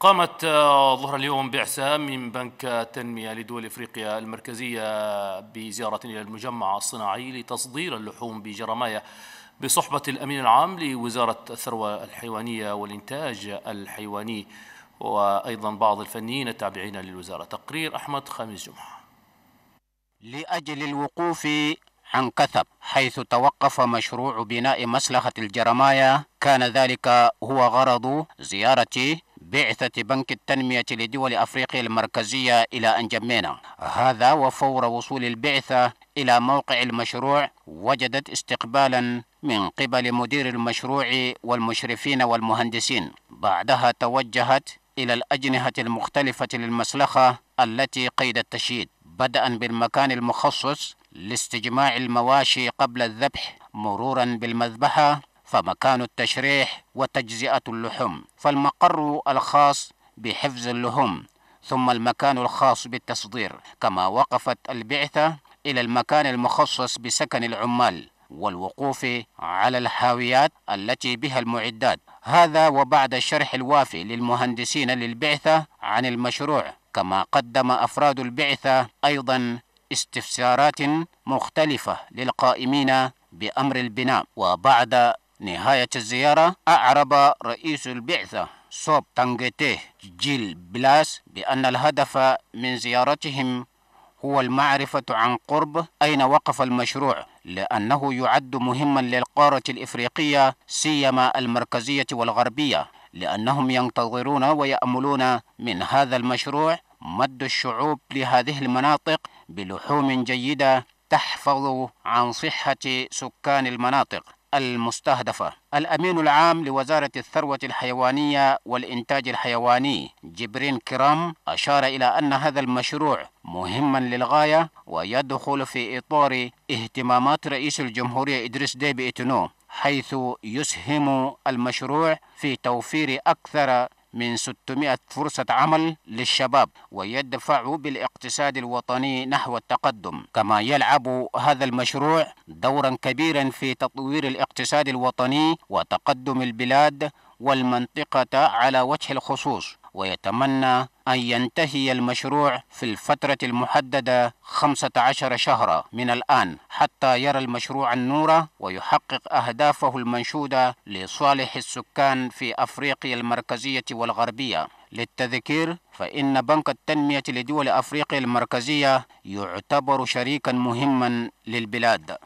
قامت آه، ظهر اليوم بعثة من بنك التنمية لدول إفريقيا المركزية بزيارة إلى المجمع الصناعي لتصدير اللحوم بجرماية بصحبة الأمين العام لوزارة الثروة الحيوانية والإنتاج الحيواني وأيضا بعض الفنيين التابعين للوزارة تقرير أحمد خميس جمعة لأجل الوقوف عن كثب حيث توقف مشروع بناء مسلخة الجرماية كان ذلك هو غرض زيارة بعثة بنك التنمية لدول أفريقيا المركزية إلى أنجمينا هذا وفور وصول البعثة إلى موقع المشروع وجدت استقبالا من قبل مدير المشروع والمشرفين والمهندسين بعدها توجهت إلى الأجنحة المختلفة للمسلخة التي قيد التشييد بدءا بالمكان المخصص لاستجماع المواشي قبل الذبح مرورا بالمذبحة فمكان التشريح وتجزئة اللحوم فالمقر الخاص بحفظ اللحوم ثم المكان الخاص بالتصدير كما وقفت البعثة إلى المكان المخصص بسكن العمال والوقوف على الحاويات التي بها المعدات هذا وبعد الشرح الوافي للمهندسين للبعثة عن المشروع كما قدم أفراد البعثة أيضا استفسارات مختلفة للقائمين بأمر البناء وبعد نهاية الزيارة أعرب رئيس البعثة صوب تانغيتيه جيل بلاس بأن الهدف من زيارتهم هو المعرفة عن قرب أين وقف المشروع لأنه يعد مهما للقارة الإفريقية سيما المركزية والغربية لأنهم ينتظرون ويأملون من هذا المشروع مد الشعوب لهذه المناطق بلحوم جيدة تحفظ عن صحة سكان المناطق المستهدفة الأمين العام لوزارة الثروة الحيوانية والإنتاج الحيواني جبرين كرام أشار إلى أن هذا المشروع مهما للغاية ويدخل في إطار اهتمامات رئيس الجمهورية إدريس ديبي إتنو حيث يسهم المشروع في توفير أكثر من 600 فرصة عمل للشباب ويدفع بالاقتصاد الوطني نحو التقدم كما يلعب هذا المشروع دورا كبيرا في تطوير الاقتصاد الوطني وتقدم البلاد والمنطقة على وجه الخصوص ويتمنى أن ينتهي المشروع في الفترة المحددة 15 شهرا من الآن حتى يرى المشروع النور ويحقق أهدافه المنشودة لصالح السكان في أفريقيا المركزية والغربية للتذكير فإن بنك التنمية لدول أفريقيا المركزية يعتبر شريكا مهما للبلاد